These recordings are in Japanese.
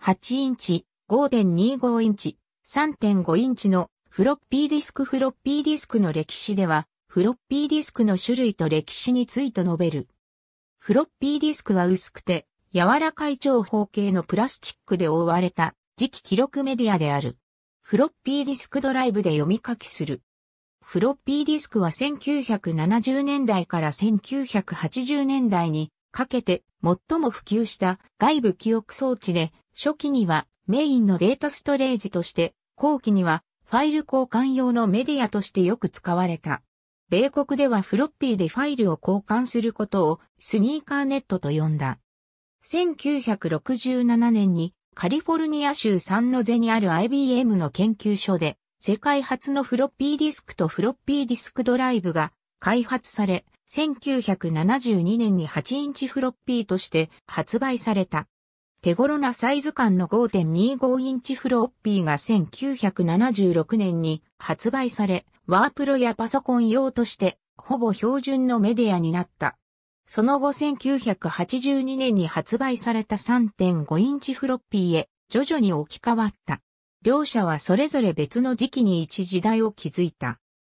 8インチ、5.25インチ、3.5インチのフロッピーディスクフロッピーディスクの歴史では、フロッピーディスクの種類と歴史について述べる。フロッピーディスクは薄くて、柔らかい長方形のプラスチックで覆われた、次期記録メディアである。フロッピーディスクドライブで読み書きする。フロッピーディスクは1970年代から1980年代にかけて最も普及した外部記憶装置で初期にはメインのデータストレージとして、後期にはファイル交換用のメディアとしてよく使われた。米国ではフロッピーでファイルを交換することをスニーカーネットと呼んだ。1967年にカリフォルニア州サンノゼにある IBM の研究所で世界初のフロッピーディスクとフロッピーディスクドライブが開発され、1972年に8インチフロッピーとして発売された。手頃なサイズ感の5.25インチフロッピーが1976年に発売され、ワープロやパソコン用としてほぼ標準のメディアになった。その後1982年に発売された3.5インチフロッピーへ徐々に置き換わった。両者はそれぞれ別の時期に一時代を築いた。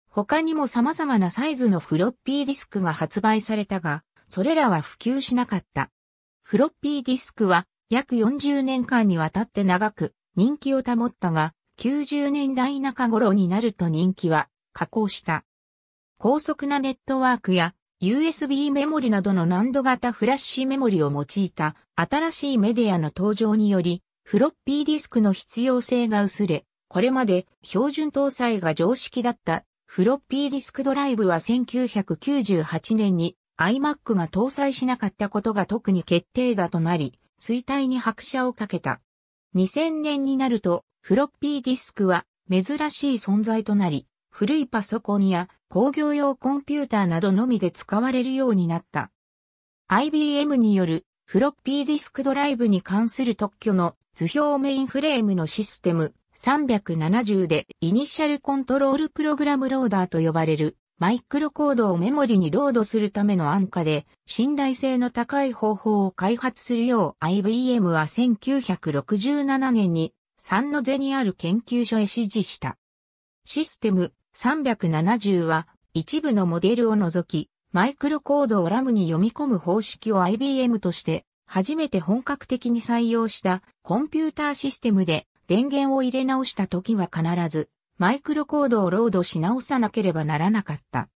他にも様々なサイズのフロッピーディスクが発売されたが、それらは普及しなかった。フロッピーディスクは約40年間にわたって長く人気を保ったが、90年代中頃になると人気は下降した。高速なネットワークや USB メモリなどの難度型フラッシュメモリを用いた新しいメディアの登場により、フロッピーディスクの必要性が薄れ、これまで標準搭載が常識だったフロッピーディスクドライブは1998年に iMac が搭載しなかったことが特に決定打となり、衰退に拍車をかけた。2000年になると、フロッピーディスクは珍しい存在となり、古いパソコンや工業用コンピューターなどのみで使われるようになった。IBM によるフロッピーディスクドライブに関する特許の図表メインフレームのシステム370でイニシャルコントロールプログラムローダーと呼ばれるマイクロコードをメモリにロードするための安価で信頼性の高い方法を開発するよう IBM は1967年に3のノにある研究所へ指示した。システム370は一部のモデルを除きマイクロコードをラムに読み込む方式を IBM として初めて本格的に採用したコンピューターシステムで電源を入れ直した時は必ずマイクロコードをロードし直さなければならなかった。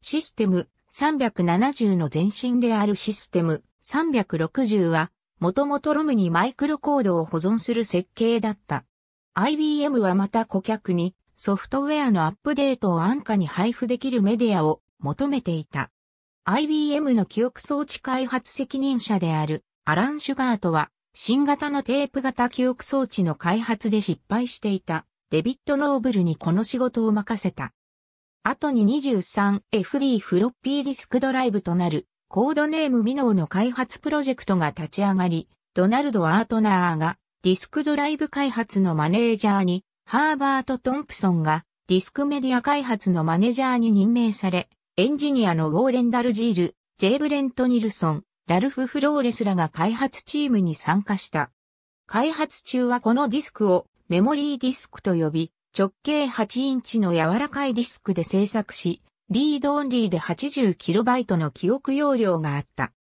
システム370の前身であるシステム360は、もともとロムにマイクロコードを保存する設計だった。IBM はまた顧客にソフトウェアのアップデートを安価に配布できるメディアを求めていた。IBM の記憶装置開発責任者であるアラン・シュガートは新型のテープ型記憶装置の開発で失敗していた。デビッド・ノーブルにこの仕事を任せた。後に 23FD フロッピーディスクドライブとなるコードネームミノーの開発プロジェクトが立ち上がり、ドナルド・アートナーがディスクドライブ開発のマネージャーに、ハーバート・トンプソンがディスクメディア開発のマネージャーに任命され、エンジニアのウォーレン・ダルジール、ジェイブレント・ニルソン、ラルフ・フローレスらが開発チームに参加した。開発中はこのディスクをメモリーディスクと呼び、直径8インチの柔らかいディスクで制作し、リードオンリーで 80KB の記憶容量があった。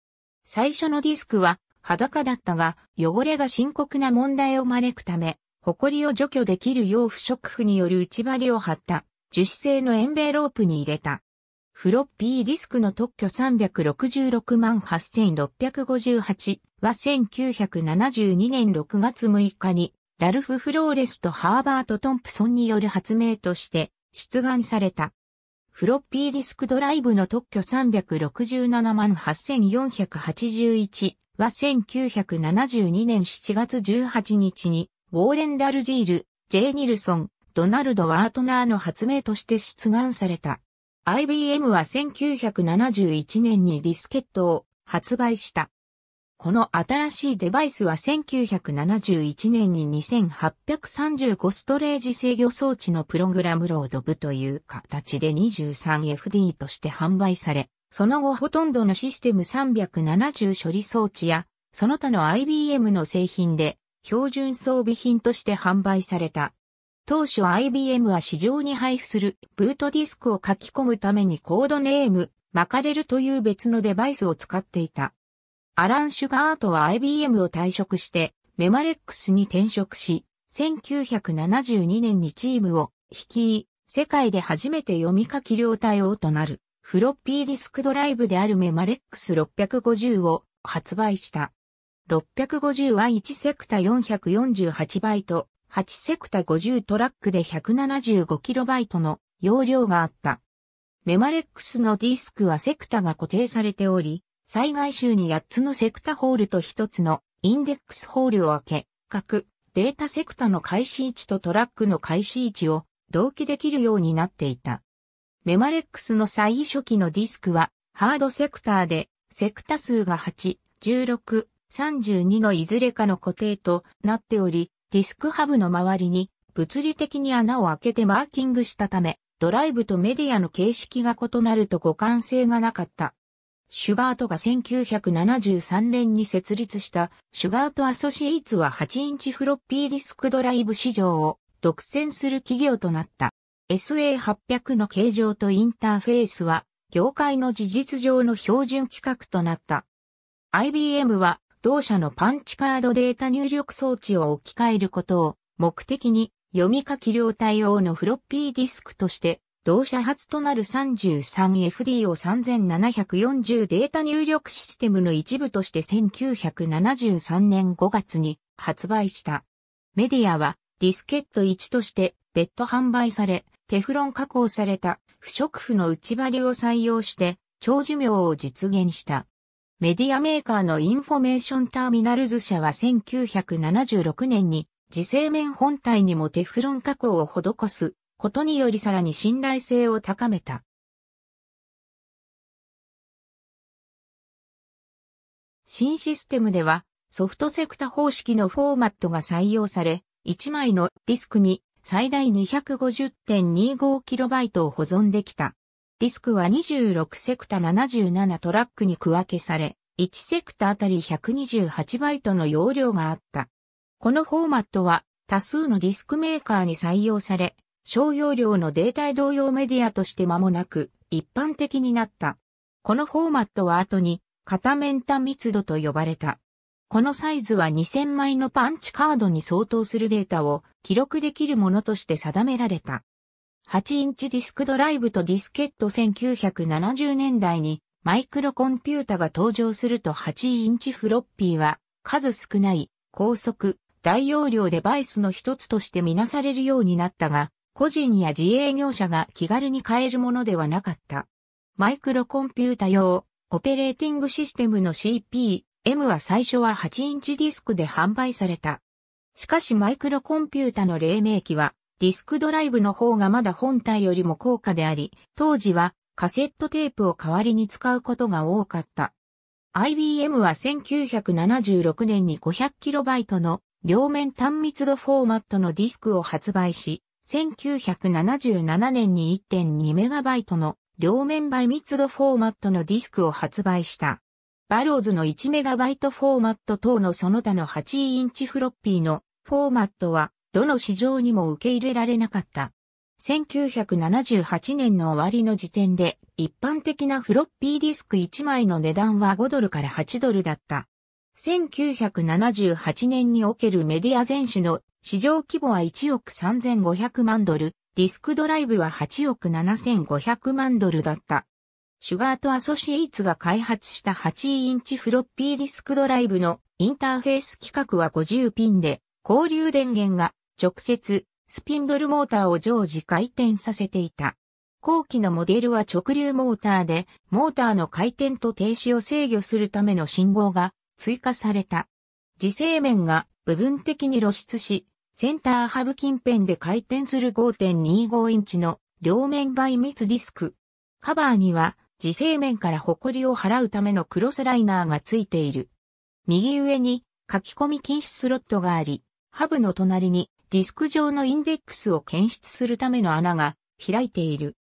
最初のディスクは裸だったが、汚れが深刻な問題を招くため、ホコリを除去できるよう不織布による内張りを貼った樹脂製のエンベロープに入れた。フロッピーディスクの特許366万8658は1972年6月6日にラルフ・フローレスとハーバート・トンプソンによる発明として出願された。フロッピーディスクドライブの特許367万8481は1972年7月18日に、ウォーレン・ダルジール、ジェイ・ニルソン、ドナルド・ワートナーの発明として出願された。IBM は1971年にディスケットを発売した。この新しいデバイスは1971年に2835ストレージ制御装置のプログラムロード部という形で 23FD として販売され、その後ほとんどのシステム370処理装置や、その他の IBM の製品で標準装備品として販売された。当初 IBM は市場に配布するブートディスクを書き込むためにコードネーム、マカレルという別のデバイスを使っていた。アラン・シュガートは IBM を退職して、メマレックスに転職し、1972年にチームを率い、世界で初めて読み書き量対応となる、フロッピーディスクドライブであるメマレックス650を発売した。650は1セクタ448バイト、8セクタ50トラックで1 7 5イトの容量があった。メマレックスのディスクはセクタが固定されており、災害集に8つのセクタホールと1つのインデックスホールを開け、各データセクタの開始位置とトラックの開始位置を同期できるようになっていた。メマレックスの最初期のディスクはハードセクターでセクタ数が8、16、32のいずれかの固定となっており、ディスクハブの周りに物理的に穴を開けてマーキングしたため、ドライブとメディアの形式が異なると互換性がなかった。シュガートが1973年に設立したシュガートアソシエイツは8インチフロッピーディスクドライブ市場を独占する企業となった。SA800 の形状とインターフェースは業界の事実上の標準規格となった。IBM は同社のパンチカードデータ入力装置を置き換えることを目的に読み書き量対応のフロッピーディスクとして同社初となる 33FD を3740データ入力システムの一部として1973年5月に発売した。メディアはディスケット1として別途販売され、テフロン加工された不織布の内張りを採用して長寿命を実現した。メディアメーカーのインフォメーションターミナルズ社は1976年に自生面本体にもテフロン加工を施すことによりさらに信頼性を高めた。新システムではソフトセクタ方式のフォーマットが採用され、1枚のディスクに最大 250.25KB を保存できた。ディスクは26セクタ77トラックに区分けされ、1セクタあたり128バイトの容量があった。このフォーマットは多数のディスクメーカーに採用され、商用量のデータ同様メディアとして間もなく一般的になった。このフォーマットは後に片面単密度と呼ばれた。このサイズは2000枚のパンチカードに相当するデータを記録できるものとして定められた。8インチディスクドライブとディスケット1970年代にマイクロコンピュータが登場すると8インチフロッピーは数少ない高速大容量デバイスの一つとしてみなされるようになったが個人や自営業者が気軽に買えるものではなかった。マイクロコンピュータ用、オペレーティングシステムの CP、M は最初は8インチディスクで販売された。しかしマイクロコンピュータの黎明期は、ディスクドライブの方がまだ本体よりも高価であり、当時はカセットテープを代わりに使うことが多かった。IBM は1976年に 500KB の両面単密度フォーマットのディスクを発売し、1977年に 1.2MB の両面倍密度フォーマットのディスクを発売した。バローズの 1MB フォーマット等のその他の8インチフロッピーのフォーマットはどの市場にも受け入れられなかった。1978年の終わりの時点で一般的なフロッピーディスク1枚の値段は5ドルから8ドルだった。1978年におけるメディア全種の市場規模は1億3500万ドル、ディスクドライブは8億7500万ドルだった。シュガーとアソシエイツが開発した8インチフロッピーディスクドライブのインターフェース規格は50ピンで、交流電源が直接スピンドルモーターを常時回転させていた。後期のモデルは直流モーターで、モーターの回転と停止を制御するための信号が追加された。磁性面が部分的に露出し、センターハブ近辺で回転する5.25インチの両面倍密ディスク。カバーには磁性面から埃を払うためのクロスライナーがついている。右上に書き込み禁止スロットがあり、ハブの隣にディスク上のインデックスを検出するための穴が開いている。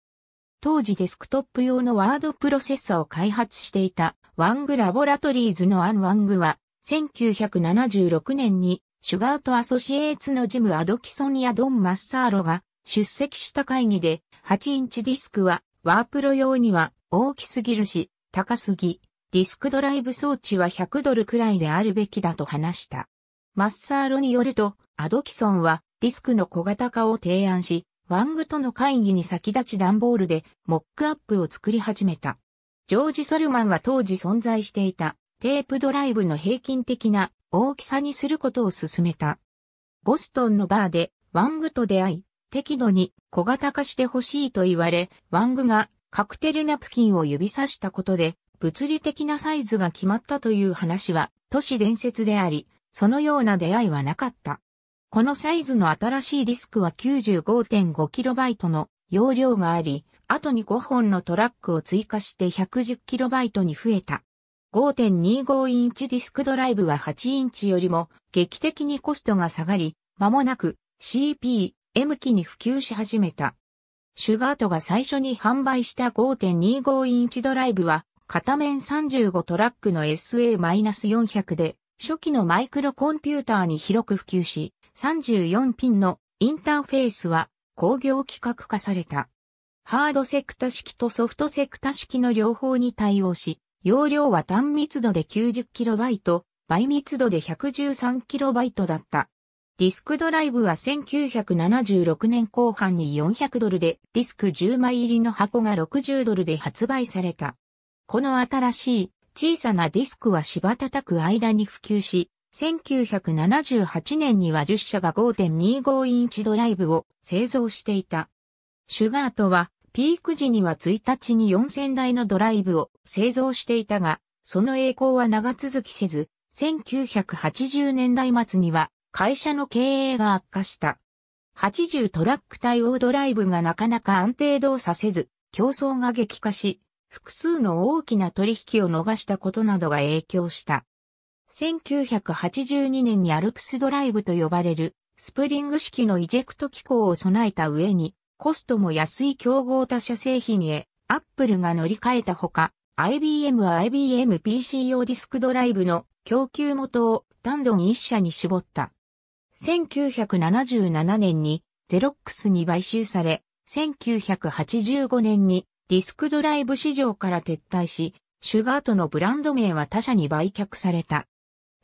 当時デスクトップ用のワードプロセッサを開発していたワングラボラトリーズのアンワングは1976年にシュガート・アソシエーツのジム・アドキソニア・ドン・マッサーロが出席した会議で8インチディスクはワープロ用には大きすぎるし高すぎ、ディスクドライブ装置は100ドルくらいであるべきだと話した。マッサーロによるとアドキソンはディスクの小型化を提案し、ワングとの会議に先立ち段ボールでモックアップを作り始めた。ジョージ・ソルマンは当時存在していたテープドライブの平均的な大きさにすることを勧めた。ボストンのバーでワングと出会い、適度に小型化してほしいと言われ、ワングがカクテルナプキンを指さしたことで、物理的なサイズが決まったという話は都市伝説であり、そのような出会いはなかった。このサイズの新しいディスクは 95.5KB の容量があり、後に5本のトラックを追加して 110KB に増えた。5.25インチディスクドライブは8インチよりも劇的にコストが下がり、間もなく CP、M 機に普及し始めた。シュガートが最初に販売した5.25インチドライブは、片面35トラックの SA-400 で、初期のマイクロコンピューターに広く普及し、34ピンのインターフェースは工業規格化された。ハードセクタ式とソフトセクタ式の両方に対応し、容量は単密度で 90KB、倍密度で 113KB だった。ディスクドライブは1976年後半に400ドルでディスク10枚入りの箱が60ドルで発売された。この新しい小さなディスクは芝叩く間に普及し、1978年には10社が5.25インチドライブを製造していた。シュガートはピーク時には1日に4000台のドライブを製造していたが、その栄光は長続きせず、1980年代末には会社の経営が悪化した。80トラック対応ドライブがなかなか安定動作せず、競争が激化し、複数の大きな取引を逃したことなどが影響した。1982年にアルプスドライブと呼ばれるスプリング式のイジェクト機構を備えた上にコストも安い競合他社製品へ、アップルが乗り換えたほか、IBM は IBM PC 用ディスクドライブの供給元を単ドン1社に絞った。1977年にゼロックスに買収され、1985年にディスクドライブ市場から撤退し、シュガートのブランド名は他社に売却された。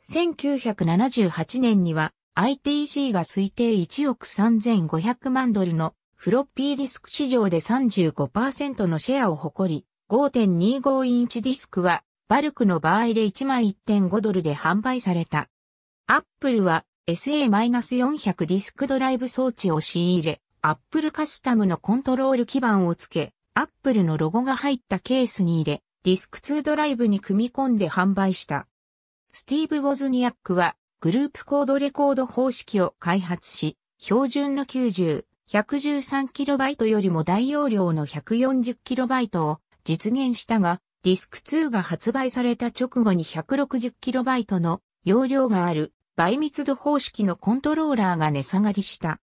1978年には ITC が推定1億3500万ドルのフロッピーディスク市場で35%のシェアを誇り、5.25インチディスクは、バルクの場合で1枚1.5ドルで販売された。アップルは SA-400 ディスクドライブ装置を仕入れ、アップルカスタムのコントロール基板をつけ、アップルのロゴが入ったケースに入れ、ディスク2ドライブに組み込んで販売した。スティーブ・ウォズニアックは、グループコードレコード方式を開発し、標準の90、113KB よりも大容量の 140KB を実現したが、ディスク2が発売された直後に 160KB の容量がある倍密度方式のコントローラーが値下がりした。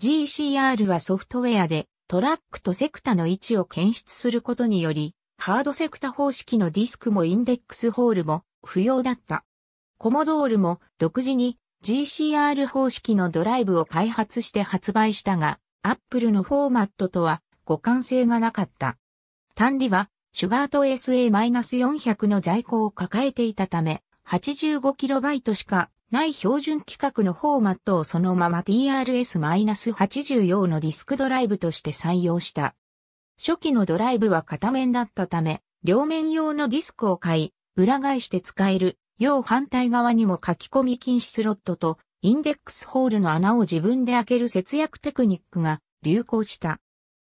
GCR はソフトウェアでトラックとセクタの位置を検出することにより、ハードセクタ方式のディスクもインデックスホールも不要だった。コモドールも独自に GCR 方式のドライブを開発して発売したが、Apple のフォーマットとは互換性がなかった。単利は、シュガート SA-400 の在庫を抱えていたため、85KB しかない標準規格のフォーマットをそのまま TRS-80 用のディスクドライブとして採用した。初期のドライブは片面だったため、両面用のディスクを買い、裏返して使える両反対側にも書き込み禁止スロットとインデックスホールの穴を自分で開ける節約テクニックが流行した。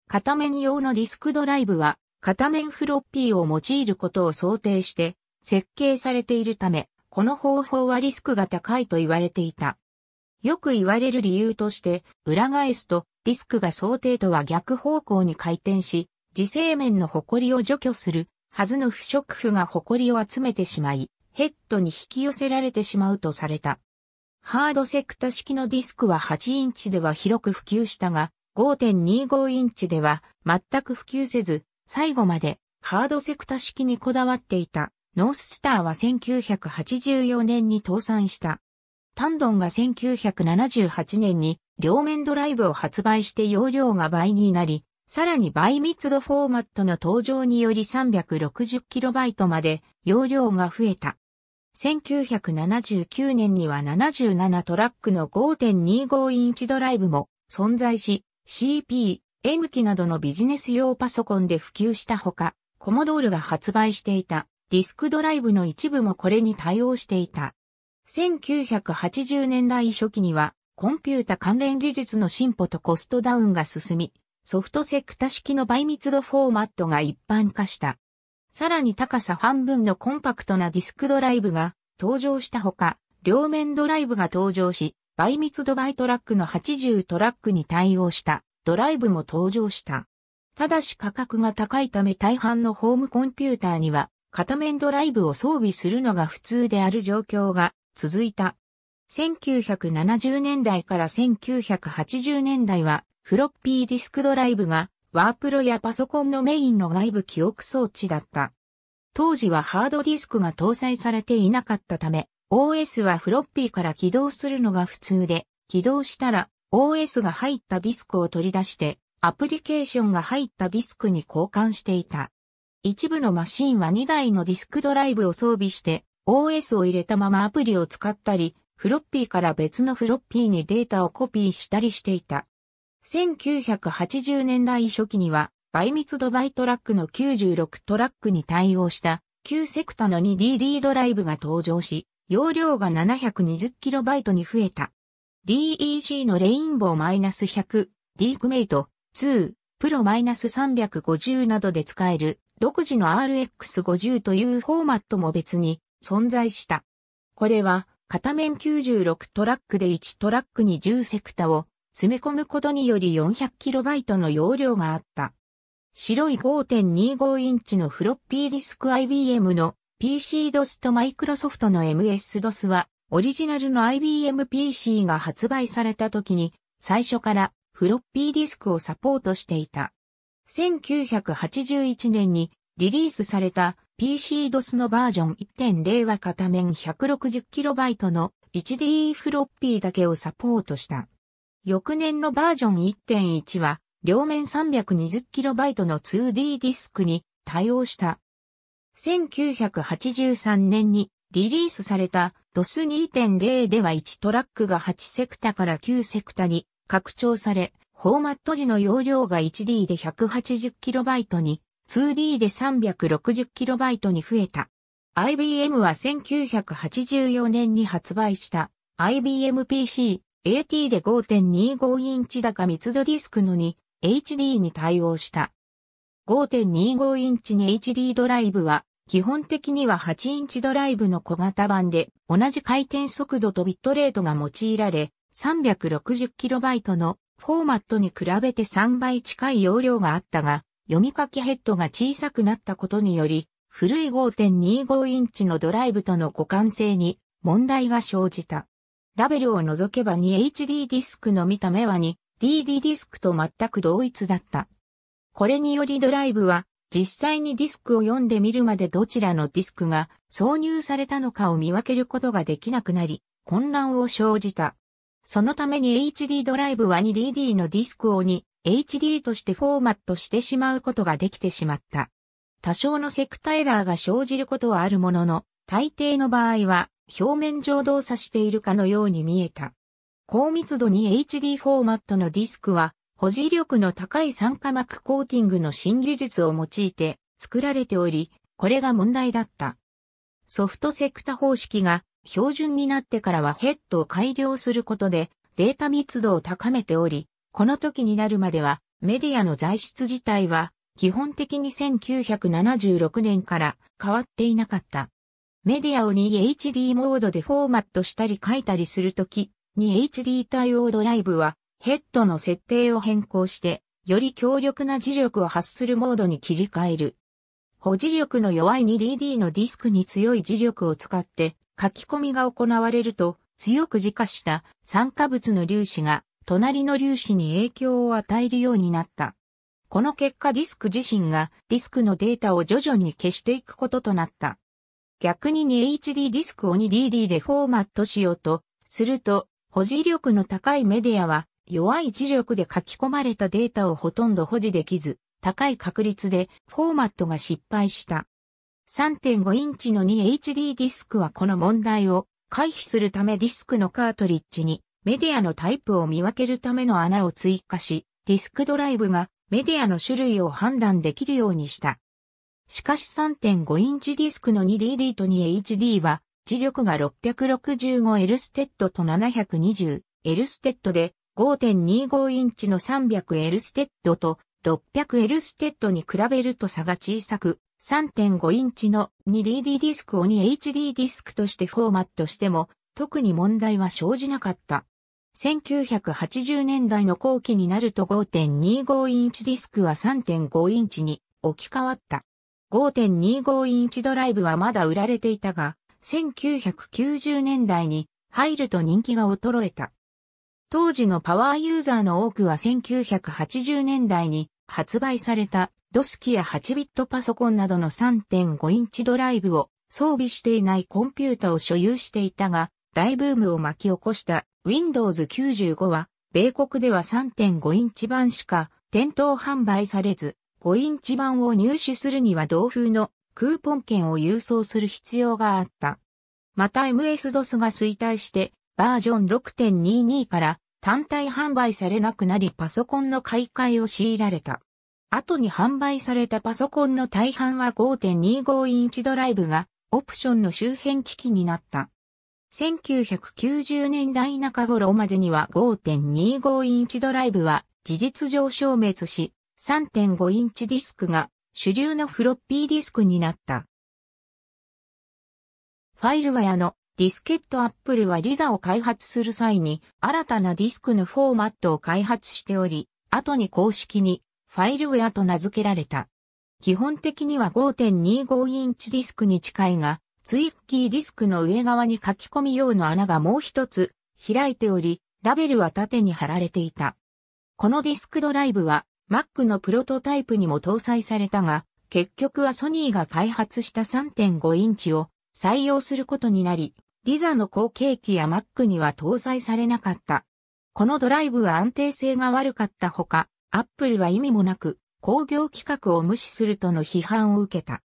片面用のディスクドライブは片面フロッピーを用いることを想定して設計されているため、この方法はリスクが高いと言われていた。よく言われる理由として、裏返すとディスクが想定とは逆方向に回転し、磁性面のりを除去するはずの不織布がりを集めてしまい、ヘッドに引き寄せられてしまうとされた。ハードセクタ式のディスクは8インチでは広く普及したが、5.25インチでは全く普及せず、最後までハードセクタ式にこだわっていたノーススターは1984年に倒産した。タンドンが1978年に両面ドライブを発売して容量が倍になり、さらに倍密度フォーマットの登場により 360KB まで容量が増えた。1979年には77トラックの5.25インチドライブも存在し、CP、M 機などのビジネス用パソコンで普及したほか、コモドールが発売していたディスクドライブの一部もこれに対応していた。1980年代初期には、コンピュータ関連技術の進歩とコストダウンが進み、ソフトセクタ式の倍密度フォーマットが一般化した。さらに高さ半分のコンパクトなディスクドライブが登場したほか、両面ドライブが登場し、倍密度イトラックの80トラックに対応したドライブも登場した。ただし価格が高いため大半のホームコンピューターには片面ドライブを装備するのが普通である状況が続いた。1970年代から1980年代はフロッピーディスクドライブがワープロやパソコンのメインの外部記憶装置だった。当時はハードディスクが搭載されていなかったため、OS はフロッピーから起動するのが普通で、起動したら OS が入ったディスクを取り出して、アプリケーションが入ったディスクに交換していた。一部のマシンは2台のディスクドライブを装備して、OS を入れたままアプリを使ったり、フロッピーから別のフロッピーにデータをコピーしたりしていた。1980年代初期には、倍密度バイトラックの96トラックに対応した旧セクタの 2DD ドライブが登場し、容量が 720KB に増えた。DEC のレインボー -100、ディークメイト2、プロ -350 などで使える独自の RX50 というフォーマットも別に存在した。これは片面96トラックで1トラックに10セクタを詰め込むことにより 400KB の容量があった。白い5.25インチのフロッピーディスク IBM の PC-DOS とマイクロソフトの MS-DOS は、オリジナルの IBM PC が発売された時に、最初からフロッピーディスクをサポートしていた。1981年にリリースされた PC-DOS のバージョン1.0は片面 160KB の 1D フロッピーだけをサポートした。翌年のバージョン1.1は、両面 320KB の 2D ディスクに対応した。1983年にリリースされた DOS2.0 では1トラックが8セクタから9セクタに拡張され、フォーマット時の容量が 1D で 180KB に、2D で 360KB に増えた。IBM は1984年に発売した IBM PC AT で5.25インチ高密度ディスクの 2HD に対応した。5.25インチに h d ドライブは、基本的には8インチドライブの小型版で、同じ回転速度とビットレートが用いられ、360KB のフォーマットに比べて3倍近い容量があったが、読み書きヘッドが小さくなったことにより、古い5.25インチのドライブとの互換性に問題が生じた。ラベルを除けば 2HD ディスクの見た目は 2DD ディスクと全く同一だった。これによりドライブは実際にディスクを読んでみるまでどちらのディスクが挿入されたのかを見分けることができなくなり、混乱を生じた。そのために HD ドライブは 2DD のディスクを 2HD としてフォーマットしてしまうことができてしまった。多少のセクタエラーが生じることはあるものの、大抵の場合は表面上動作しているかのように見えた。高密度に HD フォーマットのディスクは、保持力の高い酸化膜コーティングの新技術を用いて作られており、これが問題だった。ソフトセクタ方式が標準になってからはヘッドを改良することでデータ密度を高めており、この時になるまではメディアの材質自体は基本的に1976年から変わっていなかった。メディアを 2HD モードでフォーマットしたり書いたりするとき、2HD 対応ドライブはヘッドの設定を変更して、より強力な磁力を発するモードに切り替える。保持力の弱い 2DD のディスクに強い磁力を使って書き込みが行われると強く磁化した酸化物の粒子が隣の粒子に影響を与えるようになった。この結果ディスク自身がディスクのデータを徐々に消していくこととなった。逆に 2HD ディスクを 2DD でフォーマットしようとすると、保持力の高いメディアは弱い磁力で書き込まれたデータをほとんど保持できず、高い確率でフォーマットが失敗した。3.5インチの 2HD ディスクはこの問題を回避するためディスクのカートリッジにメディアのタイプを見分けるための穴を追加し、ディスクドライブがメディアの種類を判断できるようにした。しかし3.5インチディスクの 2DD と 2HD は、磁力が 665L ステッドと 720L ステッドで、5.25インチの 300L ステッドと 600L ステッドに比べると差が小さく、3.5インチの 2DD ディスクを 2HD ディスクとしてフォーマットしても、特に問題は生じなかった。1980年代の後期になると5.25インチディスクは3.5インチに置き換わった。5.25インチドライブはまだ売られていたが、1990年代に入ると人気が衰えた。当時のパワーユーザーの多くは1980年代に発売されたドスキや8ビットパソコンなどの3.5インチドライブを装備していないコンピュータを所有していたが、大ブームを巻き起こした Windows 95は、米国では3.5インチ版しか店頭販売されず、コインチ版を入手するには同封のクーポン券を郵送する必要があった。また MS-DOS が衰退してバージョン6.22から単体販売されなくなりパソコンの買い替えを強いられた。後に販売されたパソコンの大半は5.25インチドライブがオプションの周辺機器になった。1990年代中頃までには5.25インチドライブは事実上消滅し、3.5インチディスクが主流のフロッピーディスクになった。ファイルワヤのディスケットアップルはリザを開発する際に新たなディスクのフォーマットを開発しており、後に公式にファイルウェアと名付けられた。基本的には5.25インチディスクに近いが、ツイッキーディスクの上側に書き込み用の穴がもう一つ開いており、ラベルは縦に貼られていた。このディスクドライブは Mac のプロトタイプにも搭載されたが、結局はソニーが開発した3.5インチを採用することになり、リザの後継機や Mac には搭載されなかった。このドライブは安定性が悪かったほか、Apple は意味もなく工業規格を無視するとの批判を受けた。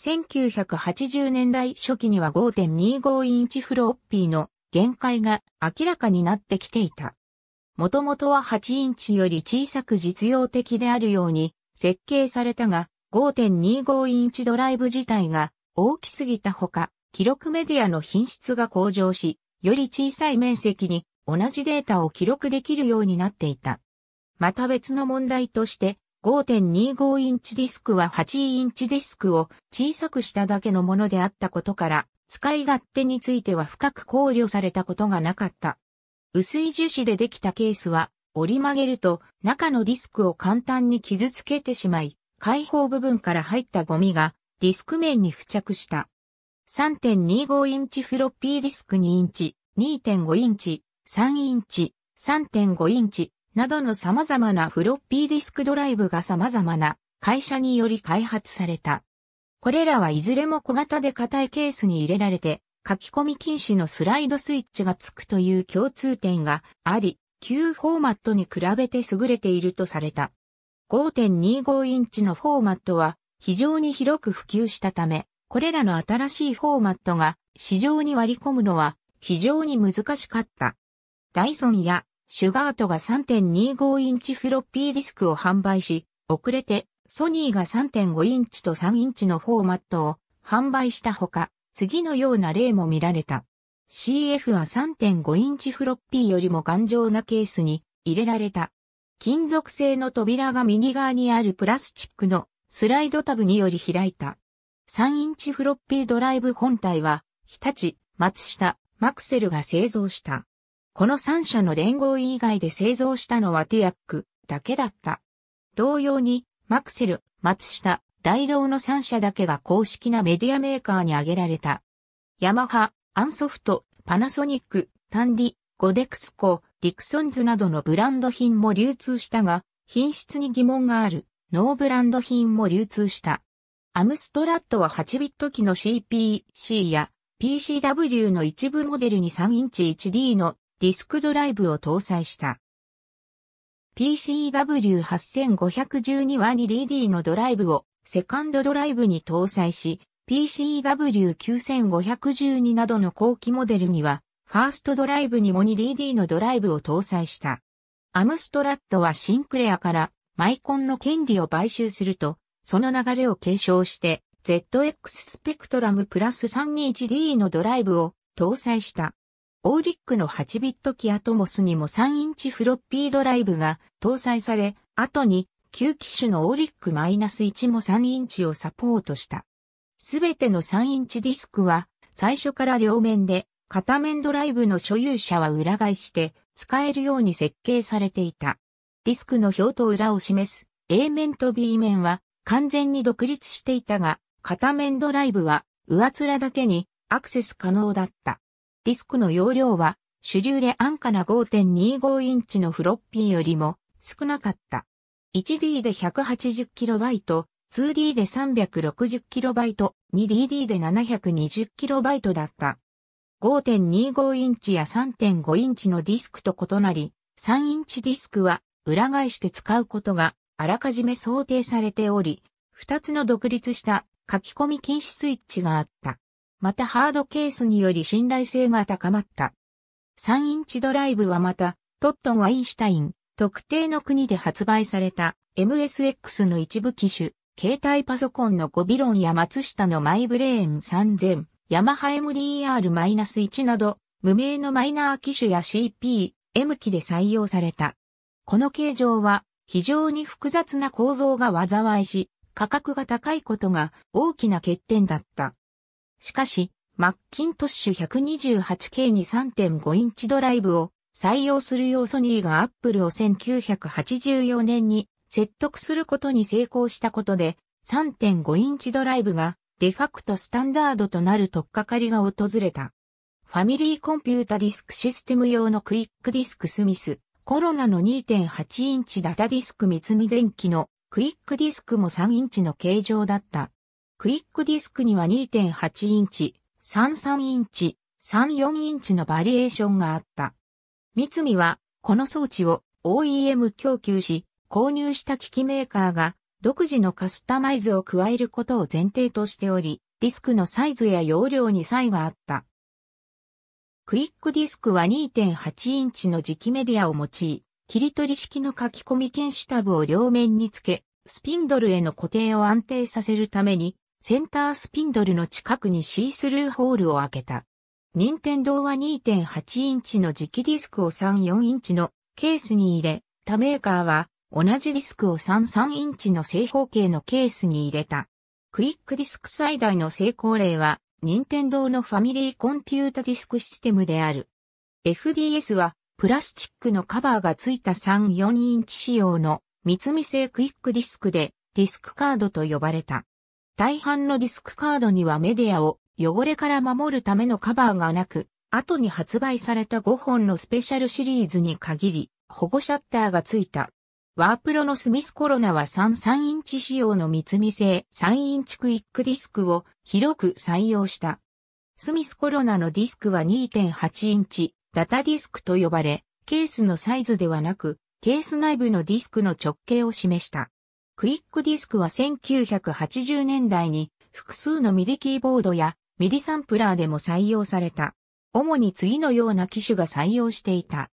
1980年代初期には5.25インチフロッピーの限界が明らかになってきていた。もともとは8インチより小さく実用的であるように設計されたが、5.25インチドライブ自体が大きすぎたほか、記録メディアの品質が向上し、より小さい面積に同じデータを記録できるようになっていた。また別の問題として、5.25インチディスクは8インチディスクを小さくしただけのものであったことから、使い勝手については深く考慮されたことがなかった。薄い樹脂でできたケースは折り曲げると中のディスクを簡単に傷つけてしまい、開放部分から入ったゴミがディスク面に付着した。3.25インチフロッピーディスク2インチ、2.5インチ、3インチ、3.5インチなどの様々なフロッピーディスクドライブが様々な会社により開発された。これらはいずれも小型で硬いケースに入れられて書き込み禁止のスライドスイッチがつくという共通点があり、旧フォーマットに比べて優れているとされた。5.25インチのフォーマットは非常に広く普及したため、これらの新しいフォーマットが市場に割り込むのは非常に難しかった。ダイソンやシュガートが3.25インチフロッピーディスクを販売し、遅れてソニーが3.5インチと3インチのフォーマットを販売したほか、次のような例も見られた。CF は3.5インチフロッピーよりも頑丈なケースに入れられた。金属製の扉が右側にあるプラスチックのスライドタブにより開いた。3インチフロッピードライブ本体は、日立、松下、マクセルが製造した。この3社の連合以外で製造したのはティアックだけだった。同様に、マクセル、松下、大道の3社だけが公式なメディアメーカーに挙げられた。ヤマハ、アンソフト、パナソニック、タンディ、ゴデクスコ、ディクソンズなどのブランド品も流通したが、品質に疑問がある、ノーブランド品も流通した。アムストラットは8ビット機の CPC や PCW の一部モデルに3インチ 1D のディスクドライブを搭載した。PCW8512 は 2DD のドライブをセカンドドライブに搭載し、PCW9512 などの後期モデルには、ファーストドライブにモニ d d のドライブを搭載した。アムストラットはシンクレアからマイコンの権利を買収すると、その流れを継承して ZX スペクトラムプラス 321D のドライブを搭載した。オーリックの8ビット機アトモスにも3インチフロッピードライブが搭載され、後に旧機種のオリック -1 も3インチをサポートした。すべての3インチディスクは、最初から両面で、片面ドライブの所有者は裏返して、使えるように設計されていた。ディスクの表と裏を示す A 面と B 面は完全に独立していたが、片面ドライブは上面だけにアクセス可能だった。ディスクの容量は主流で安価な5.25インチのフロッピーよりも少なかった。1D で 180KB、2D で 360KB、2DD で 720KB だった。5.25インチや3.5インチのディスクと異なり、3インチディスクは裏返して使うことがあらかじめ想定されており、2つの独立した書き込み禁止スイッチがあった。またハードケースにより信頼性が高まった。3インチドライブはまた、トットン・アインシュタイン、特定の国で発売された MSX の一部機種、携帯パソコンのゴビロンや松下のマイブレーン3000、ヤマハ MDR-1 など、無名のマイナー機種や CP、M 機で採用された。この形状は非常に複雑な構造が災いし、価格が高いことが大きな欠点だった。しかし、マッキントッシュ 128K に3.5インチドライブを採用するようソニーがアップルを1984年に説得することに成功したことで3.5インチドライブがデファクトスタンダードとなるとっかかりが訪れた。ファミリーコンピュータディスクシステム用のクイックディスクスミス、コロナの2.8インチダタディスク三つ見電気のクイックディスクも3インチの形状だった。クイックディスクには2.8インチ、33インチ、34インチのバリエーションがあった。三海は、この装置を OEM 供給し、購入した機器メーカーが独自のカスタマイズを加えることを前提としており、ディスクのサイズや容量に差異があった。クイックディスクは2.8インチの磁気メディアを用い、切り取り式の書き込み検視タブを両面につけ、スピンドルへの固定を安定させるために、センタースピンドルの近くにシースルーホールを開けた。任天堂は2.8インチの磁気ディスクを3.4インチのケースに入れ、他メーカーは同じディスクを3.3インチの正方形のケースに入れた。クイックディスク最大の成功例は、任天堂のファミリーコンピュータディスクシステムである。FDS は、プラスチックのカバーが付いた3.4インチ仕様の三つ見製クイックディスクで、ディスクカードと呼ばれた。大半のディスクカードにはメディアを汚れから守るためのカバーがなく、後に発売された5本のスペシャルシリーズに限り、保護シャッターがついた。ワープロのスミスコロナは33インチ仕様の三つ見製3インチクイックディスクを広く採用した。スミスコロナのディスクは2.8インチ、ダタディスクと呼ばれ、ケースのサイズではなく、ケース内部のディスクの直径を示した。クイックディスクは1980年代に複数のミディキーボードやミディサンプラーでも採用された。主に次のような機種が採用していた。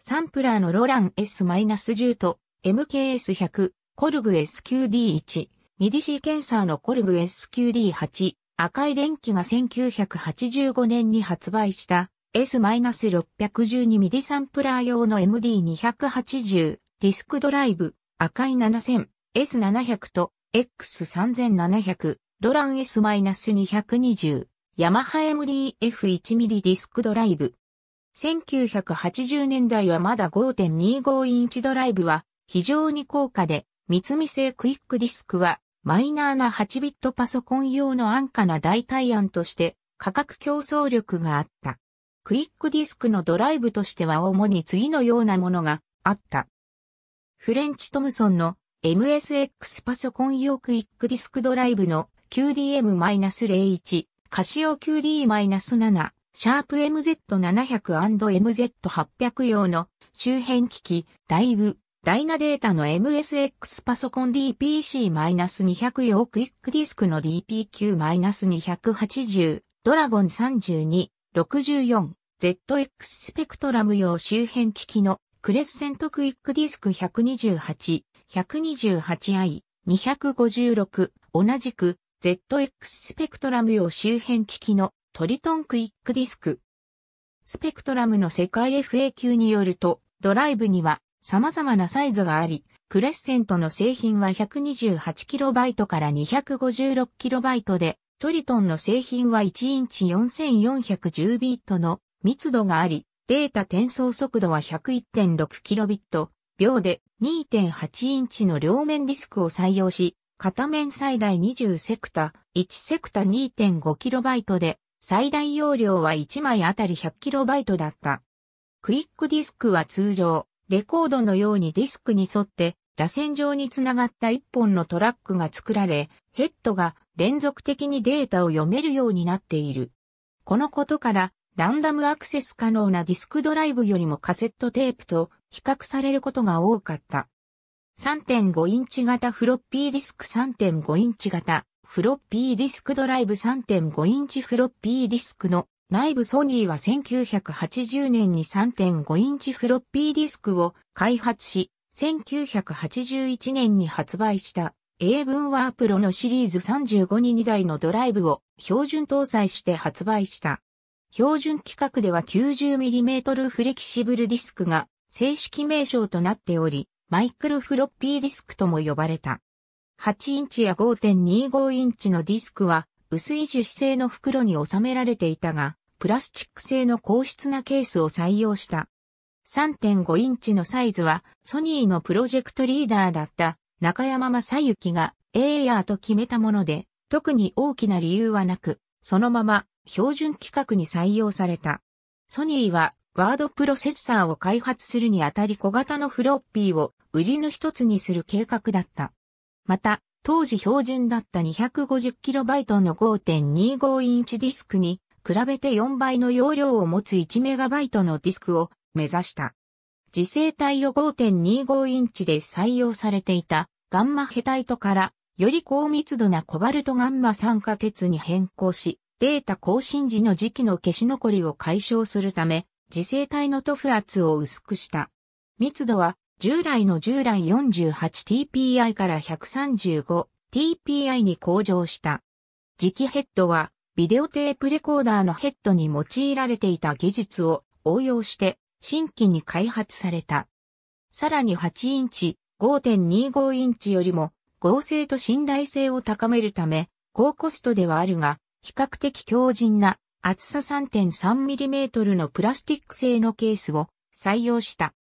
サンプラーのロラン S-10 と MKS100、コルグ SQD1、ミディシーケンサーのコルグ SQD8、赤い電気が1985年に発売した S-612 ミディサンプラー用の MD280 ディスクドライブ赤い7000 S700 と X3700 ロラン S-220、ヤマハ MDF1mm ディスクドライブ。1980年代はまだ5.25インチドライブは非常に高価で、三つ見製クイックディスクはマイナーな8ビットパソコン用の安価な代替案として価格競争力があった。クイックディスクのドライブとしては主に次のようなものがあった。フレンチトムソンの MSX パソコン用クイックディスクドライブの QDM-01、カシオ QD-7、シャープ MZ700&MZ800 用の周辺機器、ダイブ、ダイナデータの MSX パソコン DPC-200 用クイックディスクの DPQ-280、ドラゴン32、64、ZX スペクトラム用周辺機器のクレッセントクイックディスク128、128i、256、同じく ZX スペクトラム用周辺機器のトリトンクイックディスク。スペクトラムの世界 FAQ によると、ドライブには様々なサイズがあり、クレッセントの製品は 128KB から 256KB で、トリトンの製品は1インチ4 4 1 0ビットの密度があり、データ転送速度は 101.6kb 秒で2.8インチの両面ディスクを採用し、片面最大20セクタ、1セクタ 2.5KB で、最大容量は1枚あたり 100KB だった。クイックディスクは通常、レコードのようにディスクに沿って、螺旋状につながった1本のトラックが作られ、ヘッドが連続的にデータを読めるようになっている。このことから、ランダムアクセス可能なディスクドライブよりもカセットテープと比較されることが多かった。3.5インチ型フロッピーディスク3.5インチ型フロッピーディスクドライブ3.5インチフロッピーディスクの内部ソニーは1980年に3.5インチフロッピーディスクを開発し、1981年に発売した英文ワープロのシリーズ35に2台のドライブを標準搭載して発売した。標準規格では 90mm フレキシブルディスクが正式名称となっており、マイクロフロッピーディスクとも呼ばれた。8インチや5.25インチのディスクは薄い樹脂製の袋に収められていたが、プラスチック製の硬質なケースを採用した。3.5インチのサイズはソニーのプロジェクトリーダーだった中山正幸がエイヤーと決めたもので、特に大きな理由はなく、そのまま標準規格に採用された。ソニーはワードプロセッサーを開発するにあたり小型のフロッピーを売りの一つにする計画だった。また、当時標準だった 250KB の5.25インチディスクに比べて4倍の容量を持つ 1MB のディスクを目指した。次世代を5.25インチで採用されていたガンマヘタイトからより高密度なコバルトガンマ酸化鉄に変更し、データ更新時の時期の消し残りを解消するため、自生体の塗布圧を薄くした。密度は従来の従来 48TPI から 135TPI に向上した。磁気ヘッドはビデオテープレコーダーのヘッドに用いられていた技術を応用して新規に開発された。さらに8インチ、5.25インチよりも合成と信頼性を高めるため、高コストではあるが、比較的強靭な厚さ 3.3mm のプラスチック製のケースを採用した。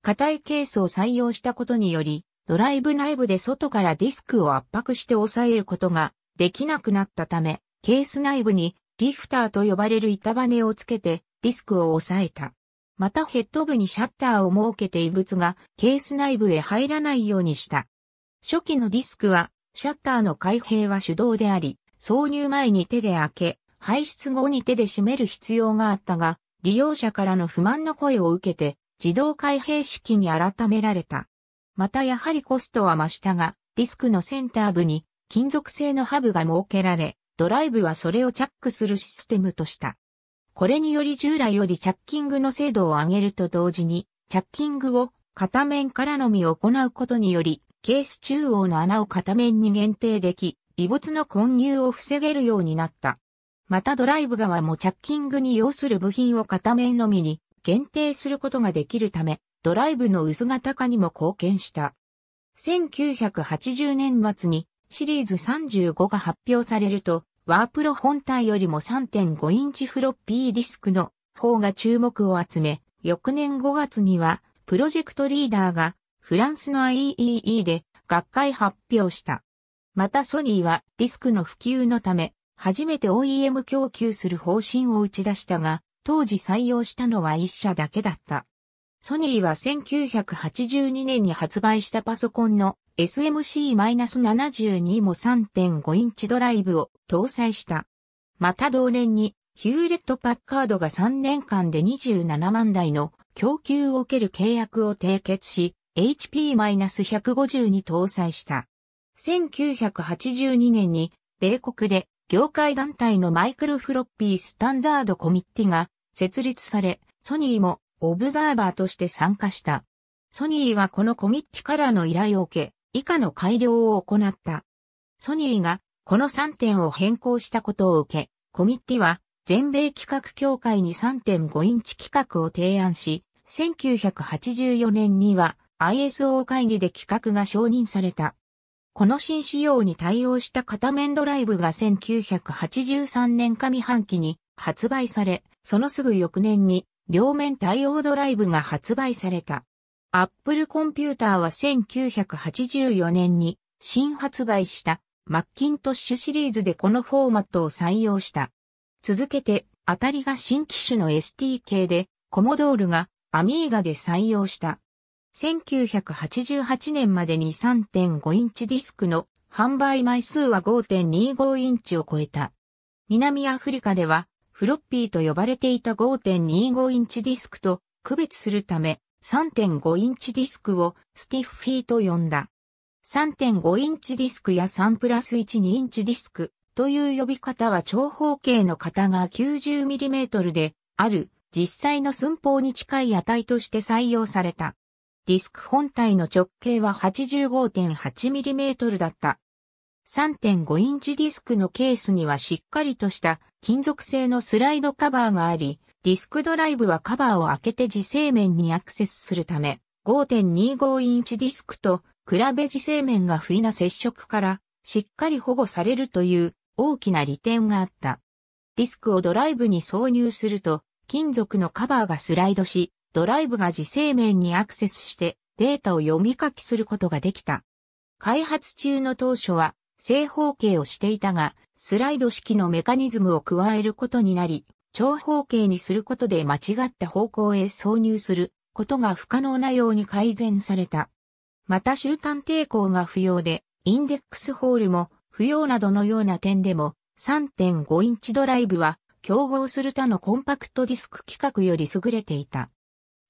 硬いケースを採用したことにより、ドライブ内部で外からディスクを圧迫して抑えることができなくなったため、ケース内部にリフターと呼ばれる板バネをつけてディスクを抑えた。またヘッド部にシャッターを設けて異物がケース内部へ入らないようにした。初期のディスクはシャッターの開閉は手動であり、挿入前に手で開け、排出後に手で閉める必要があったが、利用者からの不満の声を受けて、自動開閉式に改められた。またやはりコストは増したが、ディスクのセンター部に金属製のハブが設けられ、ドライブはそれをチャックするシステムとした。これにより従来よりチャッキングの精度を上げると同時に、チャッキングを片面からのみ行うことにより、ケース中央の穴を片面に限定でき、微物の混入を防げるようになった。またドライブ側もチャッキングに要する部品を片面のみに限定することができるため、ドライブの薄型化にも貢献した。1980年末にシリーズ35が発表されると、ワープロ本体よりも3.5インチフロッピーディスクの方が注目を集め、翌年5月にはプロジェクトリーダーがフランスの IEEE で学会発表した。またソニーはディスクの普及のため初めて OEM 供給する方針を打ち出したが、当時採用したのは一社だけだった。ソニーは1982年に発売したパソコンの SMC-72 も3.5インチドライブを搭載した。また同年にヒューレット・パッカードが3年間で27万台の供給を受ける契約を締結し、HP-150 に搭載した。1982年に米国で業界団体のマイクロフロッピースタンダードコミッティが設立され、ソニーもオブザーバーとして参加した。ソニーはこのコミッティからの依頼を受け、以下の改良を行った。ソニーがこの3点を変更したことを受け、コミッティは全米企画協会に3.5インチ企画を提案し、1984年には ISO 会議で企画が承認された。この新仕様に対応した片面ドライブが1983年上半期に発売され、そのすぐ翌年に両面対応ドライブが発売された。アップルコンピューターは1984年に新発売したマッキントッシュシリーズでこのフォーマットを採用した。続けて、アタリが新機種の ST 系で、コモドールがアミーガで採用した。1988年までに3.5インチディスクの販売枚数は5.25インチを超えた。南アフリカではフロッピーと呼ばれていた5.25インチディスクと区別するため3.5インチディスクをスティッフィーと呼んだ。3.5インチディスクや3プラス1 2インチディスクという呼び方は長方形の型が 90mm である実際の寸法に近い値として採用された。ディスク本体の直径は 85.8mm だった。3.5インチディスクのケースにはしっかりとした金属製のスライドカバーがあり、ディスクドライブはカバーを開けて磁性面にアクセスするため、5.25インチディスクと比べ磁性面が不意な接触からしっかり保護されるという大きな利点があった。ディスクをドライブに挿入すると金属のカバーがスライドし、ドライブが自生面にアクセスしてデータを読み書きすることができた。開発中の当初は正方形をしていたが、スライド式のメカニズムを加えることになり、長方形にすることで間違った方向へ挿入することが不可能なように改善された。また終端抵抗が不要で、インデックスホールも不要などのような点でも3.5インチドライブは競合する他のコンパクトディスク規格より優れていた。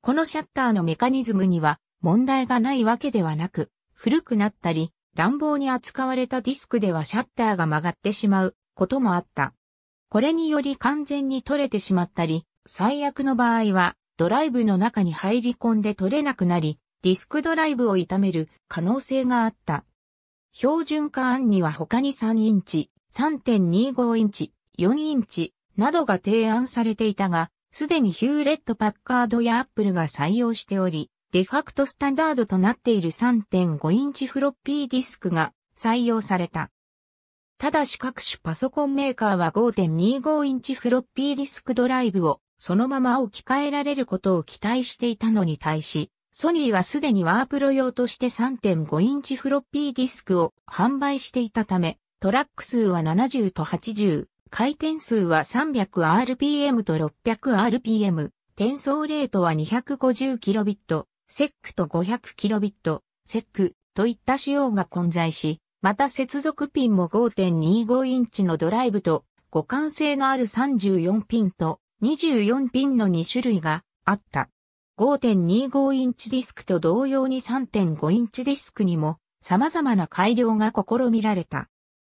このシャッターのメカニズムには問題がないわけではなく、古くなったり、乱暴に扱われたディスクではシャッターが曲がってしまうこともあった。これにより完全に取れてしまったり、最悪の場合はドライブの中に入り込んで取れなくなり、ディスクドライブを傷める可能性があった。標準化案には他に3インチ、3.25インチ、4インチなどが提案されていたが、すでにヒューレット・パッカードやアップルが採用しており、デファクトスタンダードとなっている3.5インチフロッピーディスクが採用された。ただし各種パソコンメーカーは5.25インチフロッピーディスクドライブをそのまま置き換えられることを期待していたのに対し、ソニーはすでにワープロ用として3.5インチフロッピーディスクを販売していたため、トラック数は70と80、回転数は 300rpm と 600rpm、転送レートは 250kbit、セックと 500kbit、セックといった仕様が混在し、また接続ピンも5.25インチのドライブと、互換性のある34ピンと24ピンの2種類があった。5.25インチディスクと同様に3.5インチディスクにも様々な改良が試みられた。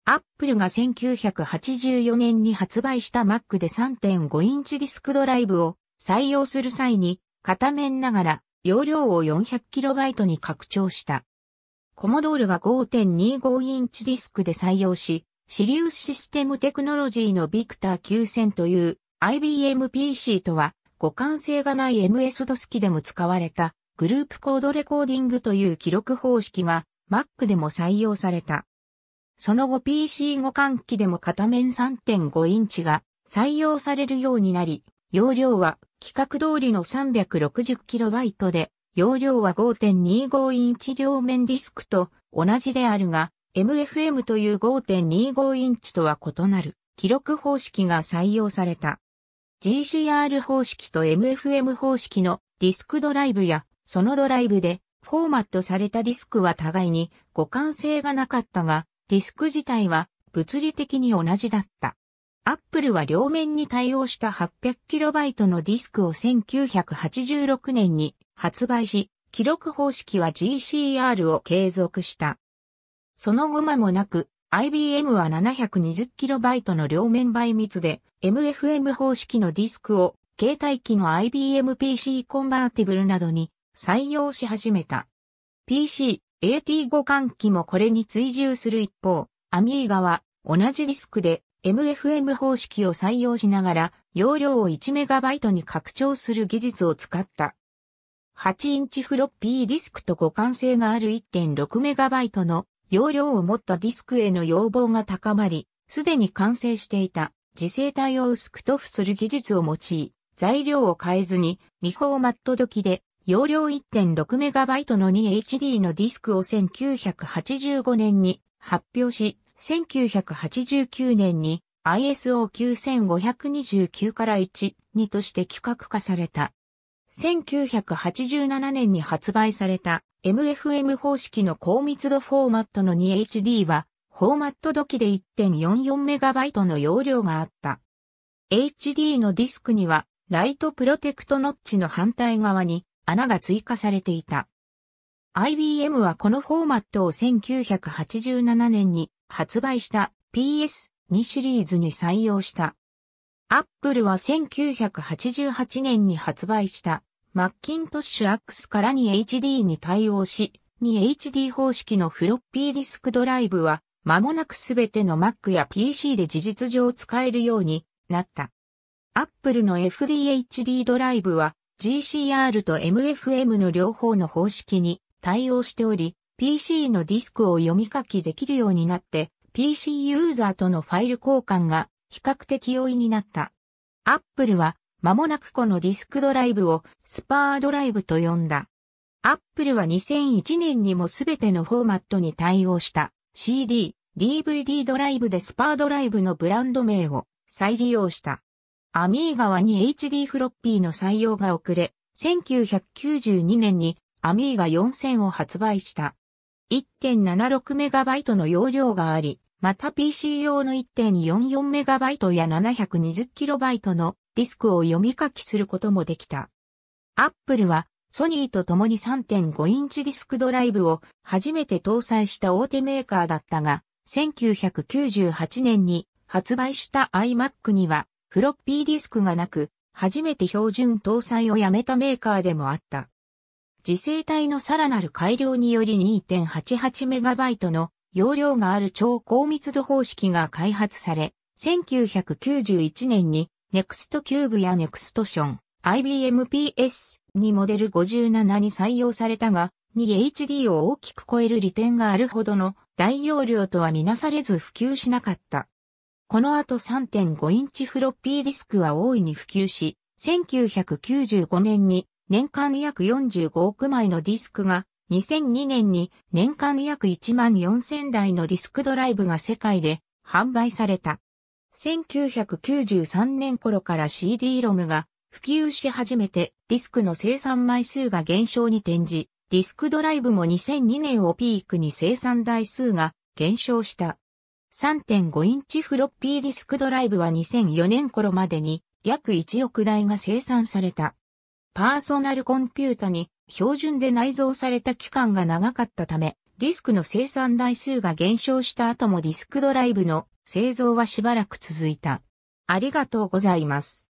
アップルが1984年に発売した Mac で3.5インチディスクドライブを採用する際に、片面ながら容量を 400KB に拡張した。コモドールが5.25インチディスクで採用し、シリウスシステムテクノロジーのビクター9000という IBM PC とは互換性がない m s ドス機でも使われたグループコードレコーディングという記録方式が Mac でも採用された。その後 PC 互換機でも片面3.5インチが採用されるようになり、容量は規格通りの 360KB で、容量は5.25インチ両面ディスクと同じであるが、MFM という5.25インチとは異なる記録方式が採用された。GCR 方式と MFM 方式のディスクドライブやそのドライブでフォーマットされたディスクは互いに互換性がなかったが、ディスク自体は物理的に同じだった。アップルは両面に対応した 800KB のディスクを1986年に発売し、記録方式は GCR を継続した。その後間もなく、IBM は 720KB の両面倍密で MFM 方式のディスクを携帯機の IBM PC コンバーティブルなどに採用し始めた。PC AT 互換機もこれに追従する一方、アミーガは同じディスクで MFM 方式を採用しながら容量を 1MB に拡張する技術を使った。8インチフロッピーディスクと互換性がある 1.6MB の容量を持ったディスクへの要望が高まり、すでに完成していた磁性体を薄く塗布する技術を用い、材料を変えずに未フォーマット時で容量 1.6MB の 2HD のディスクを1985年に発表し、1989年に ISO9529 から1、2として規格化された。1987年に発売された MFM 方式の高密度フォーマットの 2HD は、フォーマット時で 1.44MB の容量があった。HD のディスクには、ライトプロテクトノッチの反対側に、穴が追加されていた。IBM はこのフォーマットを1987年に発売した PS2 シリーズに採用した。Apple は1988年に発売したマッキントッシュ X から 2HD に対応し、2HD 方式のフロッピーディスクドライブは間もなくすべての Mac や PC で事実上使えるようになった。Apple の FDHD ドライブは GCR と MFM の両方の方式に対応しており、PC のディスクを読み書きできるようになって、PC ユーザーとのファイル交換が比較的容易になった。Apple は間もなくこのディスクドライブをスパードライブと呼んだ。Apple は2001年にもすべてのフォーマットに対応した CD、DVD ドライブでスパードライブのブランド名を再利用した。アミーガに h d フロッピーの採用が遅れ、1992年にアミーガ4000を発売した。1.76MB の容量があり、また PC 用の 1.44MB や 720KB のディスクを読み書きすることもできた。Apple はソニーと共に3.5インチディスクドライブを初めて搭載した大手メーカーだったが、1998年に発売した iMac にはフロッピーディスクがなく、初めて標準搭載をやめたメーカーでもあった。次世代のさらなる改良により 2.88MB の容量がある超高密度方式が開発され、1991年に NEXT キューブや NEXT ション、IBM PS にモデル57に採用されたが、2HD を大きく超える利点があるほどの大容量とはみなされず普及しなかった。この後3.5インチフロッピーディスクは大いに普及し、1995年に年間約45億枚のディスクが、2002年に年間約1万4000台のディスクドライブが世界で販売された。1993年頃から c d ロムが普及し始めてディスクの生産枚数が減少に転じ、ディスクドライブも2002年をピークに生産台数が減少した。3.5インチフロッピーディスクドライブは2004年頃までに約1億台が生産された。パーソナルコンピュータに標準で内蔵された期間が長かったため、ディスクの生産台数が減少した後もディスクドライブの製造はしばらく続いた。ありがとうございます。